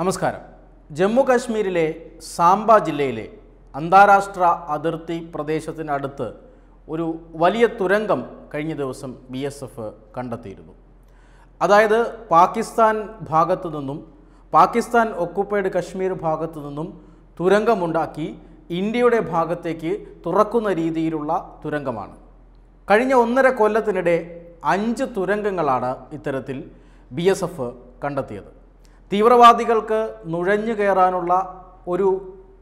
നമസ്കാരം ജമ്മു കാശ്മീരിലെ സാംബ ജില്ലയിലെ അന്താരാഷ്ട്ര അതിർത്തി പ്രദേശത്തിനടുത്ത് ഒരു വലിയ തുരങ്കം കഴിഞ്ഞ ദിവസം ബി എസ് എഫ് കണ്ടെത്തിയിരുന്നു അതായത് പാകിസ്ഥാൻ ഭാഗത്തു നിന്നും പാകിസ്ഥാൻ ഒക്കുപ്പൈഡ് കശ്മീർ ഭാഗത്തു നിന്നും തുരങ്കമുണ്ടാക്കി ഇന്ത്യയുടെ ഭാഗത്തേക്ക് തുറക്കുന്ന രീതിയിലുള്ള തുരങ്കമാണ് കഴിഞ്ഞ ഒന്നര കൊല്ലത്തിനിടെ അഞ്ച് തുരങ്കങ്ങളാണ് ഇത്തരത്തിൽ ബി എസ് എഫ് കണ്ടെത്തിയത് തീവ്രവാദികൾക്ക് നുഴഞ്ഞു കയറാനുള്ള ഒരു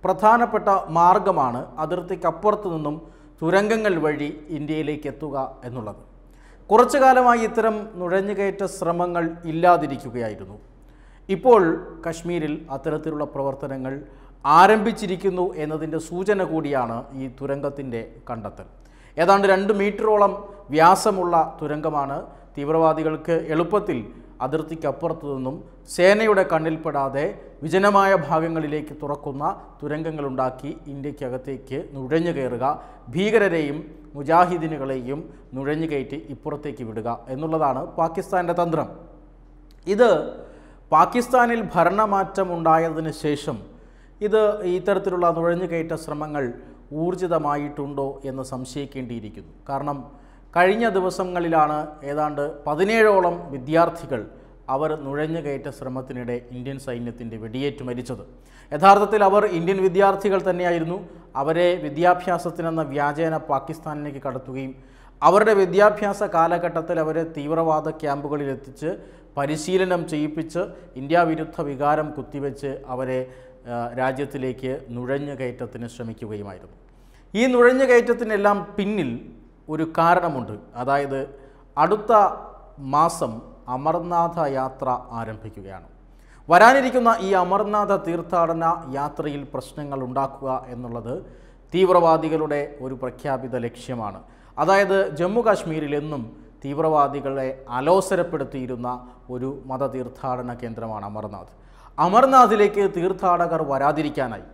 പ്രധാനപ്പെട്ട മാർഗമാണ് അതിർത്തിക്കപ്പുറത്തു നിന്നും തുരങ്കങ്ങൾ വഴി ഇന്ത്യയിലേക്ക് എത്തുക എന്നുള്ളത് കുറച്ചു കാലമായി ഇത്തരം നുഴഞ്ഞുകയറ്റ ശ്രമങ്ങൾ ഇല്ലാതിരിക്കുകയായിരുന്നു ഇപ്പോൾ കശ്മീരിൽ അത്തരത്തിലുള്ള പ്രവർത്തനങ്ങൾ ആരംഭിച്ചിരിക്കുന്നു എന്നതിൻ്റെ സൂചന കൂടിയാണ് ഈ തുരങ്കത്തിൻ്റെ കണ്ടെത്തൽ ഏതാണ്ട് രണ്ട് മീറ്ററോളം വ്യാസമുള്ള തുരങ്കമാണ് തീവ്രവാദികൾക്ക് എളുപ്പത്തിൽ അതിർത്തിക്കപ്പുറത്തു നിന്നും സേനയുടെ കണ്ണിൽപ്പെടാതെ വിജനമായ ഭാഗങ്ങളിലേക്ക് തുറക്കുന്ന തുരങ്കങ്ങളുണ്ടാക്കി ഇന്ത്യക്കകത്തേക്ക് നുഴഞ്ഞു കയറുക ഭീകരരെയും മുജാഹിദിനുകളെയും നുഴഞ്ഞു കയറ്റി ഇപ്പുറത്തേക്ക് വിടുക എന്നുള്ളതാണ് പാകിസ്ഥാൻ്റെ തന്ത്രം ഇത് പാകിസ്ഥാനിൽ ഭരണമാറ്റം ഉണ്ടായതിനു ശേഷം ഇത് ഇത്തരത്തിലുള്ള നുഴഞ്ഞുകയറ്റ ശ്രമങ്ങൾ ഊർജിതമായിട്ടുണ്ടോ എന്ന് സംശയിക്കേണ്ടിയിരിക്കുന്നു കാരണം കഴിഞ്ഞ ദിവസങ്ങളിലാണ് ഏതാണ്ട് പതിനേഴോളം വിദ്യാർത്ഥികൾ അവർ നുഴഞ്ഞു കയറ്റ ശ്രമത്തിനിടെ ഇന്ത്യൻ സൈന്യത്തിൻ്റെ വെടിയേറ്റ് മരിച്ചത് യഥാർത്ഥത്തിൽ അവർ ഇന്ത്യൻ വിദ്യാർത്ഥികൾ തന്നെയായിരുന്നു അവരെ വിദ്യാഭ്യാസത്തിനെന്ന വ്യാജേന പാകിസ്ഥാനിലേക്ക് കടത്തുകയും അവരുടെ വിദ്യാഭ്യാസ കാലഘട്ടത്തിൽ അവരെ തീവ്രവാദ ക്യാമ്പുകളിലെത്തിച്ച് പരിശീലനം ചെയ്യിപ്പിച്ച് ഇന്ത്യ വിരുദ്ധ വികാരം കുത്തിവെച്ച് അവരെ രാജ്യത്തിലേക്ക് നുഴഞ്ഞു കയറ്റത്തിന് ശ്രമിക്കുകയുമായിരുന്നു ഈ നുഴഞ്ഞു കയറ്റത്തിനെല്ലാം പിന്നിൽ ഒരു കാരണമുണ്ട് അതായത് അടുത്ത മാസം അമർനാഥ യാത്ര ആരംഭിക്കുകയാണ് വരാനിരിക്കുന്ന ഈ അമർനാഥ തീർത്ഥാടന യാത്രയിൽ പ്രശ്നങ്ങൾ ഉണ്ടാക്കുക എന്നുള്ളത് തീവ്രവാദികളുടെ ഒരു പ്രഖ്യാപിത ലക്ഷ്യമാണ് അതായത് ജമ്മു കാശ്മീരിൽ എന്നും തീവ്രവാദികളെ അലോസരപ്പെടുത്തിയിരുന്ന ഒരു മത തീർത്ഥാടന കേന്ദ്രമാണ് അമർനാഥ് അമർനാഥിലേക്ക് തീർത്ഥാടകർ വരാതിരിക്കാനായി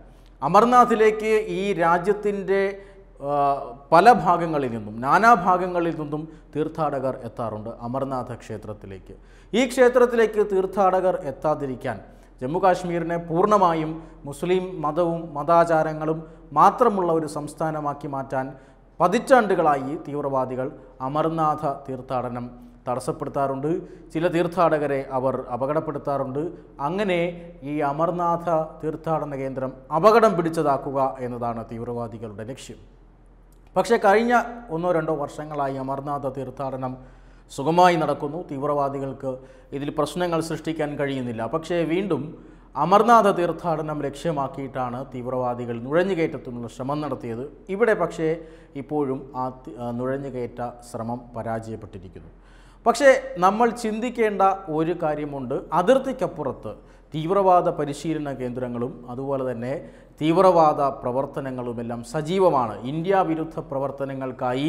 അമർനാഥിലേക്ക് ഈ രാജ്യത്തിൻ്റെ പല ഭാഗങ്ങളിൽ നിന്നും നാനാ ഭാഗങ്ങളിൽ നിന്നും തീർത്ഥാടകർ എത്താറുണ്ട് അമർനാഥ ക്ഷേത്രത്തിലേക്ക് ഈ ക്ഷേത്രത്തിലേക്ക് തീർത്ഥാടകർ എത്താതിരിക്കാൻ ജമ്മു കാശ്മീരിനെ പൂർണ്ണമായും മുസ്ലിം മതവും മതാചാരങ്ങളും മാത്രമുള്ള ഒരു സംസ്ഥാനമാക്കി മാറ്റാൻ പതിറ്റാണ്ടുകളായി തീവ്രവാദികൾ അമർനാഥ തീർത്ഥാടനം തടസ്സപ്പെടുത്താറുണ്ട് ചില തീർത്ഥാടകരെ അവർ അപകടപ്പെടുത്താറുണ്ട് അങ്ങനെ ഈ അമർനാഥ തീർത്ഥാടന കേന്ദ്രം അപകടം പിടിച്ചതാക്കുക എന്നതാണ് തീവ്രവാദികളുടെ ലക്ഷ്യം പക്ഷേ കഴിഞ്ഞ ഒന്നോ രണ്ടോ വർഷങ്ങളായി അമർനാഥ തീർത്ഥാടനം സുഖമായി നടക്കുന്നു തീവ്രവാദികൾക്ക് ഇതിൽ പ്രശ്നങ്ങൾ സൃഷ്ടിക്കാൻ കഴിയുന്നില്ല പക്ഷേ വീണ്ടും അമർനാഥ തീർത്ഥാടനം ലക്ഷ്യമാക്കിയിട്ടാണ് തീവ്രവാദികൾ നുഴഞ്ഞുകയറ്റത്തിനുള്ള ശ്രമം നടത്തിയത് ഇവിടെ പക്ഷേ ഇപ്പോഴും ആ നുഴഞ്ഞുകയറ്റ ശ്രമം പരാജയപ്പെട്ടിരിക്കുന്നു പക്ഷേ നമ്മൾ ചിന്തിക്കേണ്ട ഒരു കാര്യമുണ്ട് അതിർത്തിക്കപ്പുറത്ത് തീവ്രവാദ പരിശീലന കേന്ദ്രങ്ങളും അതുപോലെ തന്നെ തീവ്രവാദ പ്രവർത്തനങ്ങളുമെല്ലാം സജീവമാണ് ഇന്ത്യ വിരുദ്ധ പ്രവർത്തനങ്ങൾക്കായി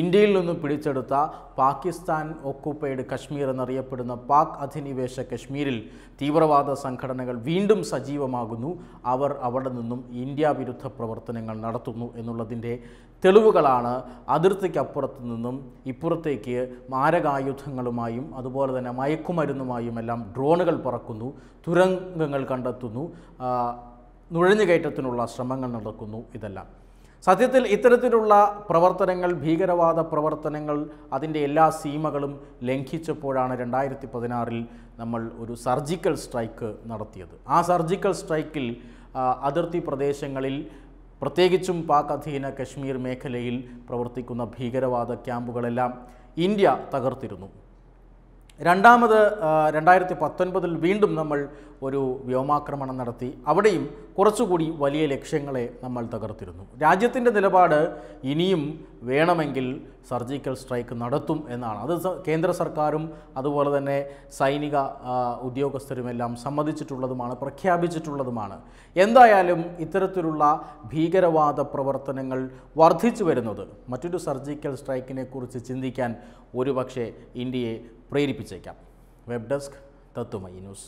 ഇന്ത്യയിൽ നിന്നും പിടിച്ചെടുത്ത പാകിസ്ഥാൻ ഒക്കുപ്പൈഡ് കശ്മീർ എന്നറിയപ്പെടുന്ന പാക് അധിനിവേശ കശ്മീരിൽ തീവ്രവാദ സംഘടനകൾ വീണ്ടും സജീവമാകുന്നു അവർ അവിടെ നിന്നും ഇന്ത്യ വിരുദ്ധ പ്രവർത്തനങ്ങൾ നടത്തുന്നു എന്നുള്ളതിൻ്റെ തെളിവുകളാണ് അതിർത്തിക്കപ്പുറത്തു നിന്നും ഇപ്പുറത്തേക്ക് മാരകായുധങ്ങളുമായും അതുപോലെ തന്നെ മയക്കുമരുന്നുമായും എല്ലാം ഡ്രോണുകൾ പറക്കുന്നു തുര തുരങ്കങ്ങൾ കണ്ടെത്തുന്നു നുഴഞ്ഞുകയറ്റത്തിനുള്ള ശ്രമങ്ങൾ നടക്കുന്നു ഇതെല്ലാം സത്യത്തിൽ ഇത്തരത്തിലുള്ള പ്രവർത്തനങ്ങൾ ഭീകരവാദ പ്രവർത്തനങ്ങൾ അതിൻ്റെ എല്ലാ സീമകളും ലംഘിച്ചപ്പോഴാണ് രണ്ടായിരത്തി പതിനാറിൽ നമ്മൾ ഒരു സർജിക്കൽ സ്ട്രൈക്ക് നടത്തിയത് ആ സർജിക്കൽ സ്ട്രൈക്കിൽ അതിർത്തി പ്രദേശങ്ങളിൽ പ്രത്യേകിച്ചും പാക് അധീന കശ്മീർ മേഖലയിൽ പ്രവർത്തിക്കുന്ന ഭീകരവാദ ക്യാമ്പുകളെല്ലാം ഇന്ത്യ തകർത്തിരുന്നു രണ്ടാമത് രണ്ടായിരത്തി പത്തൊൻപതിൽ വീണ്ടും നമ്മൾ ഒരു വ്യോമാക്രമണം നടത്തി അവിടെയും കുറച്ചുകൂടി വലിയ ലക്ഷ്യങ്ങളെ നമ്മൾ തകർത്തിരുന്നു രാജ്യത്തിൻ്റെ നിലപാട് ഇനിയും വേണമെങ്കിൽ സർജിക്കൽ സ്ട്രൈക്ക് നടത്തും എന്നാണ് അത് കേന്ദ്ര സർക്കാരും അതുപോലെ തന്നെ സൈനിക ഉദ്യോഗസ്ഥരുമെല്ലാം സമ്മതിച്ചിട്ടുള്ളതുമാണ് പ്രഖ്യാപിച്ചിട്ടുള്ളതുമാണ് എന്തായാലും ഇത്തരത്തിലുള്ള ഭീകരവാദ പ്രവർത്തനങ്ങൾ വർദ്ധിച്ചു വരുന്നത് മറ്റൊരു സർജിക്കൽ സ്ട്രൈക്കിനെക്കുറിച്ച് ചിന്തിക്കാൻ ഒരുപക്ഷെ ഇന്ത്യയെ പ്രേരിപ്പിച്ചേക്കാം വെബ് ഡെസ്ക് തത്വമയി ന്യൂസ്